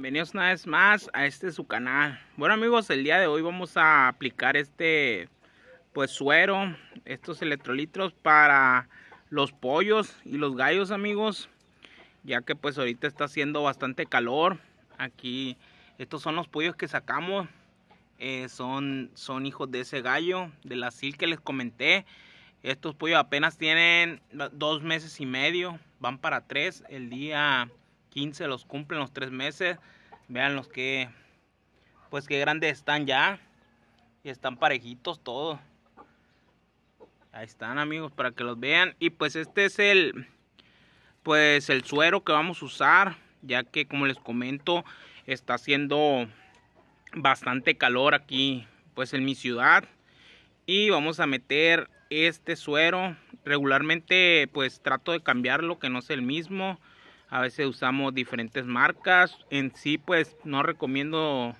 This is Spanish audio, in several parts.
Bienvenidos una vez más a este su canal. Bueno amigos, el día de hoy vamos a aplicar este pues suero, estos electrolitros para los pollos y los gallos amigos. Ya que pues ahorita está haciendo bastante calor. Aquí estos son los pollos que sacamos. Eh, son, son hijos de ese gallo, de la sil que les comenté. Estos pollos apenas tienen dos meses y medio, van para tres el día... 15 los cumplen los tres meses. Vean los que, pues qué grandes están ya. Y están parejitos todos. Ahí están amigos para que los vean. Y pues este es el, pues el suero que vamos a usar. Ya que como les comento, está haciendo bastante calor aquí, pues en mi ciudad. Y vamos a meter este suero regularmente pues trato de cambiarlo que no es el mismo a veces usamos diferentes marcas. En sí, pues no recomiendo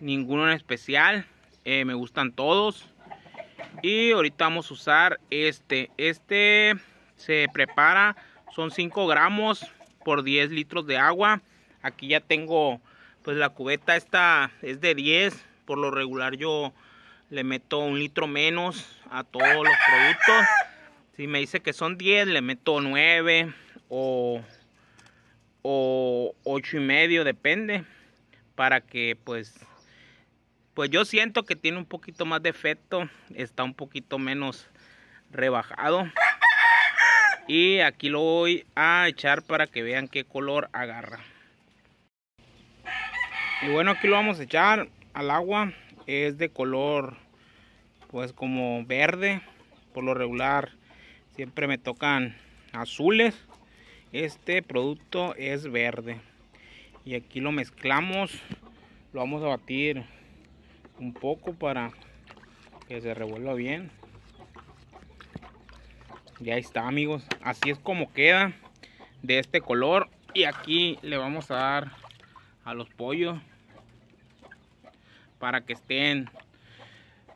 ninguno en especial. Eh, me gustan todos. Y ahorita vamos a usar este. Este se prepara. Son 5 gramos por 10 litros de agua. Aquí ya tengo pues la cubeta esta es de 10. Por lo regular yo le meto un litro menos a todos los productos. Si me dice que son 10, le meto 9 o, o ocho y medio, depende, para que pues, pues yo siento que tiene un poquito más de efecto, está un poquito menos rebajado. Y aquí lo voy a echar para que vean qué color agarra. Y bueno, aquí lo vamos a echar al agua. Es de color, pues como verde. Por lo regular, siempre me tocan azules este producto es verde y aquí lo mezclamos lo vamos a batir un poco para que se revuelva bien ya está amigos así es como queda de este color y aquí le vamos a dar a los pollos para que estén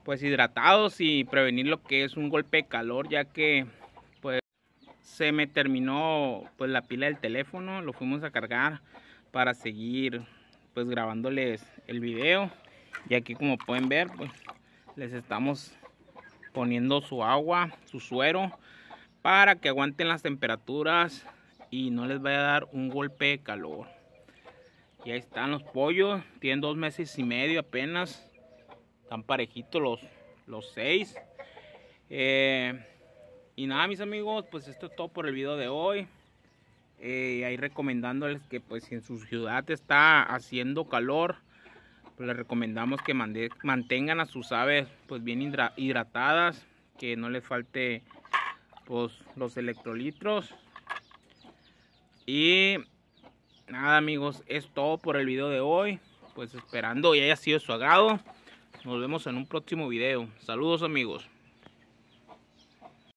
pues hidratados y prevenir lo que es un golpe de calor ya que se me terminó pues la pila del teléfono, lo fuimos a cargar para seguir pues grabándoles el video. Y aquí como pueden ver, pues, les estamos poniendo su agua, su suero para que aguanten las temperaturas y no les vaya a dar un golpe de calor. Y ahí están los pollos, tienen dos meses y medio apenas. Están parejitos los, los seis. Eh, y nada, mis amigos, pues esto es todo por el video de hoy. Eh, ahí recomendándoles que pues si en su ciudad está haciendo calor, pues les recomendamos que mantengan a sus aves pues bien hidratadas, que no les falte pues los electrolitros. Y nada amigos, es todo por el video de hoy. Pues esperando y haya sido su agrado. Nos vemos en un próximo video. Saludos amigos.